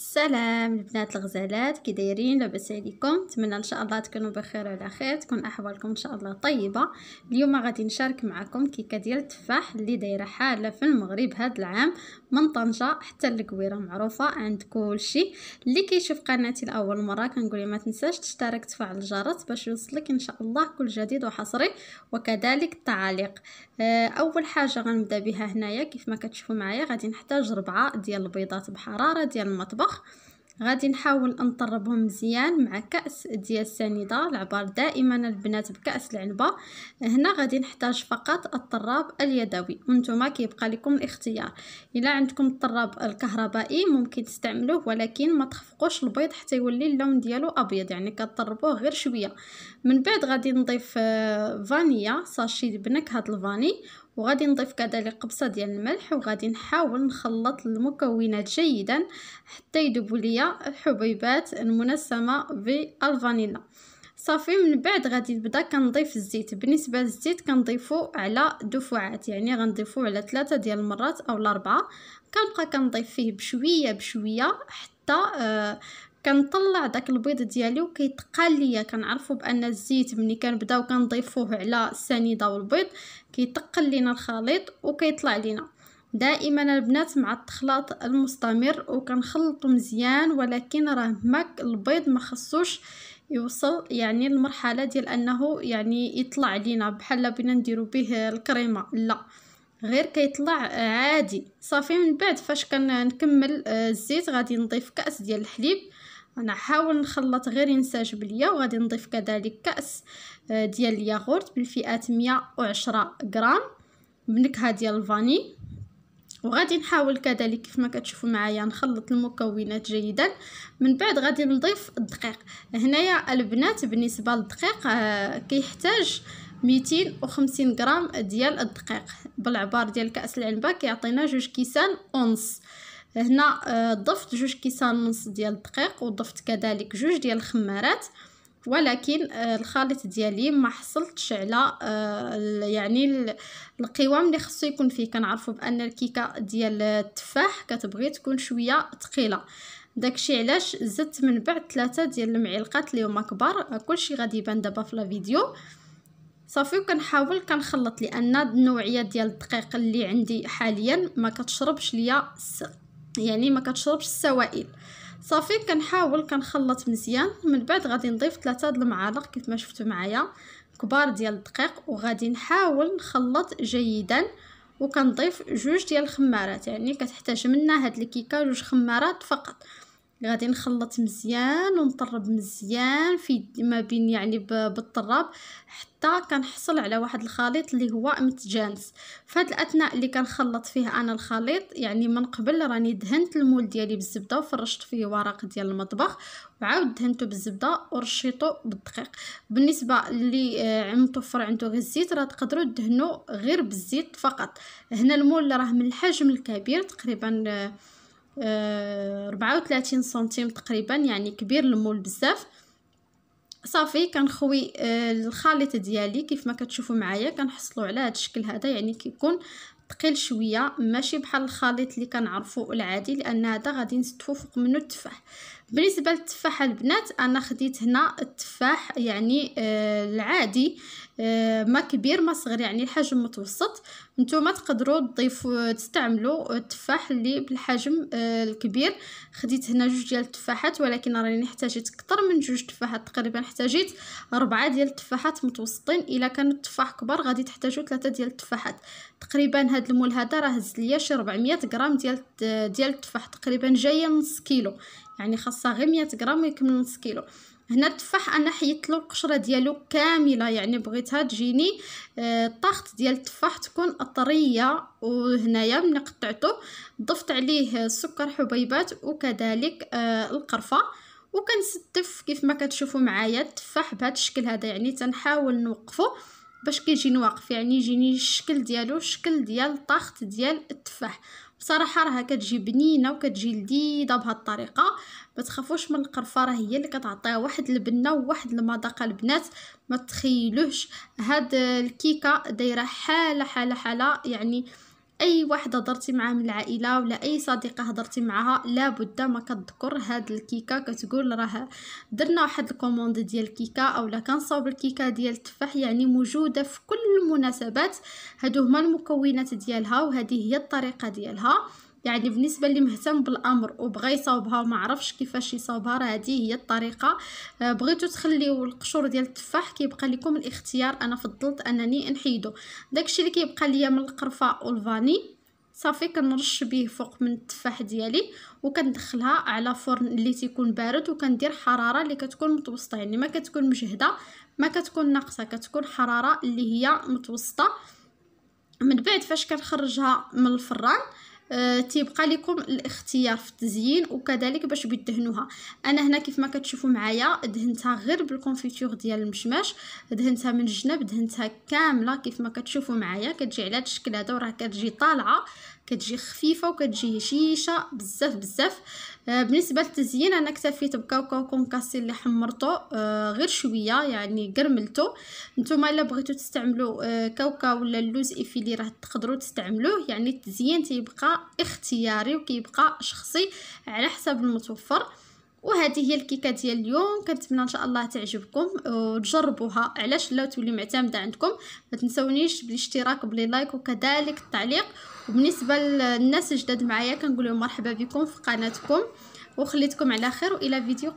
السلام البنات الغزالات كي دايرين لاباس عليكم نتمنى ان شاء الله تكونوا بخير وعلى خير تكون احوالكم ان شاء الله طيبه اليوم غادي نشارك معكم كيكه ديال التفاح اللي دايره حاله في المغرب هذا العام من طنجه حتى للكويره معروفه عند كلشي اللي كيشوف قناتي لاول مره كنقول ما تنساش تشترك تفعل الجرس باش يوصلك ان شاء الله كل جديد وحصري وكذلك التعاليق آه، اول حاجه غنبدا بها هنايا كيف ما كتشوفوا معايا غادي نحتاج ربعة ديال البيضات بحراره ديال المطبخ غادي نحاول نطربهم مزيان مع كأس ديال السنيدة العبار دائما البنات بكأس العنبة هنا غادي نحتاج فقط الطراب اليدوي وانتم كيبقى لكم الاختيار الا عندكم الطراب الكهربائي ممكن تستعملوه ولكن ما تخفقوش البيض حتى يولي اللون ديالو ابيض يعني كطربوه غير شويه من بعد غادي نضيف آه، فانيا ساشي بنكهه الفاني وغادي نضيف كذلك قبصه ديال الملح وغادي نحاول نخلط المكونات جيدا حتى يذوبوا ليا الحبيبات المنسمه بالفانيلا صافي من بعد غادي نبدا كنضيف الزيت بالنسبه للزيت كنضيفو على دفعات يعني غنضيفو على ثلاثة ديال المرات او الاربعه كنبقى كنضيف فيه بشويه بشويه حتى آه كنطلع داك البيض ديالي وكيتقال ليا كنعرفوا بان الزيت ملي كنبداو كنضيفوه على السنيده والبيض كيتقل لينا الخليط وكيطلع لينا دائما البنات مع التخلاط المستمر وكنخلطو مزيان ولكن راه ماك البيض ما خصوش يوصل يعني المرحله ديال انه يعني يطلع لينا بحال بغينا نديرو به الكريمه لا غير كيطلع عادي صافي من بعد فاش كنكمل آه، الزيت غادي نضيف كاس ديال الحليب انا حاول نخلط غير ينسجم ليا وغادي نضيف كذلك كاس آه، ديال الياغورت بالفئات 110 غرام بنكهه ديال الفاني وغادي نحاول كذلك كيف ما كتشوفوا معايا نخلط المكونات جيدا من بعد غادي نضيف الدقيق هنايا البنات بالنسبه للدقيق آه، كيحتاج 250 غرام ديال الدقيق بالعبار ديال كاس العنبه كيعطينا جوج كيسان اونص هنا آه، ضفت جوج كيسان نص ديال الدقيق وضفت كذلك جوج ديال الخمارات ولكن آه، الخليط ديالي ما حصلتش على آه، يعني القوام اللي خصو يكون فيه كنعرفوا بان الكيكه ديال التفاح كتبغي تكون شويه ثقيله داكشي علاش زدت من بعد ثلاثة ديال المعلقات اللي هما كبار كلشي غادي يبان دابا في لا فيديو صافي وكنحاول كنخلط لان النوعيه ديال الدقيق اللي عندي حاليا ما كتشربش ليا السق يعني ما كتشربش السوائل صافي كنحاول كنخلط مزيان من بعد غادي نضيف ثلاثه د المعالق كيف ما شفتوا معايا كبار ديال الدقيق وغادي نحاول نخلط جيدا وكنضيف جوج ديال الخمارات يعني كتحتاج منا هاد الكيكه جوج خمارات فقط غادي نخلط مزيان ونطرب مزيان في ما بين يعني بالطراب حتى كنحصل على واحد الخليط اللي هو متجانس فهاد الاثناء اللي كنخلط فيه انا الخليط يعني من قبل راني دهنت المول ديالي بالزبده وفرشت فيه ورق ديال المطبخ وعاود دهنته بالزبده ورشيته بالدقيق بالنسبه اللي آه، متوفر عنده غير الزيت راه تقدروا دهنوا غير بالزيت فقط هنا المول راه من الحجم الكبير تقريبا آه، ربعة وثلاثين سنتيم تقريبا يعني كبير المول بزاف صافي كنخوي آه، الخليط ديالي كيف ما كتشوفوا معايا كنحصلوا على هذا الشكل هذا يعني كيكون ثقيل شويه ماشي بحال الخليط اللي كنعرفو العادي لان هذا غادي نستفو فوق منه التفاح بالنسبه للتفاح البنات انا خديت هنا التفاح يعني آه العادي آه ما كبير ما صغير يعني الحجم متوسط نتوما تقدروا تضيفوا تستعملوا التفاح اللي بالحجم آه الكبير خديت هنا جوج ديال التفاحات ولكن راني احتاجيت اكثر من جوج تفاحات تقريبا احتاجيت أربعة ديال التفاحات متوسطين الا كان التفاح كبار غادي تحتاجوا ثلاثة ديال التفاحات تقريبا هذا المول هذا راه هز ليا شي 400 غرام ديال آه، ديال التفاح تقريبا جايه نص كيلو يعني خاصها غير 100 غرام ويكمل نص كيلو هنا التفاح انا حيدت له القشره ديالو كامله يعني بغيتها تجيني آه، الطاخت ديال التفاح تكون طريه وهنايا ملي قطعته ضفت عليه السكر حبيبات وكذلك آه، القرفه وكنستف كيف ما كتشوفوا معايا التفاح بهذا الشكل هذا يعني تنحاول نوقفه باش كيجي واقف يعني يجيني الشكل ديالو الشكل ديال الطاخت ديال التفاح بصراحه راها كتجي بنينه وكتجي لذيذه الطريقه ما تخافوش من القرفه راه هي اللي كتعطيها واحد البنه وواحد المذاقه البنات ما تخيلوش هاد الكيكه دايره حاله حاله حاله يعني آه اي واحده هضرتي معاه من العائله ولا اي صديقه هضرتي معاها لابد ما كتذكر هاد الكيكه كتقول راه درنا واحد الكوموند ديال الكيكه اولا كنصاوب الكيكه ديال التفاح يعني موجوده في كل المناسبات هادو هما المكونات ديالها وهذه هي الطريقه ديالها يعني بالنسبه اللي مهتم بالامر وبغى يصاوبها وما عرفش كيفاش يصاوبها راه هذه هي الطريقه آه، بغيتو تخليو القشور ديال التفاح كيبقى لكم الاختيار انا فضلت انني نحيدو داكشي اللي كيبقى ليا من القرفه والفاني صافي كنرش به فوق من التفاح ديالي وكندخلها على فرن اللي تيكون بارد وكندير حراره اللي كتكون متوسطه يعني ما كتكون مجهده ما كتكون ناقصه كتكون حراره اللي هي متوسطه من بعد فاش كنخرجها من الفران آه تيبقى لكم الاختيار في التزيين وكذلك باش بيدهنوها انا هنا كيف ما كتشوفوا معايا دهنتها غير بالكونفيتور ديال المشماش دهنتها من الجنب دهنتها كامله كيف ما كتشوفوا معايا كتجي على هذا الشكل هذا وراه كتجي طالعه كتجي خفيفه وكتجي هشيشه بزاف بزاف آه بالنسبه للتزيين انا اكتفيت بكاوكاو كونكاسي اللي حمرته آه غير شويه يعني قرملته نتوما الا بغيتو تستعملوا آه كاوكاو ولا اللوز ايفيلي راه تقدروا تستعملوه يعني التزيين تيبقى اختياري وكيبقى شخصي على حسب المتوفر وهذه هي الكيكه ديال اليوم كنتمنى ان شاء الله تعجبكم وتجربوها علاش لا تولي معتمده عندكم ما تنسونيش بالاشتراك بلي لايك وكذلك التعليق وبالنسبه للناس الجداد معايا كنقول لهم مرحبا بكم في قناتكم وخليتكم على خير والى فيديو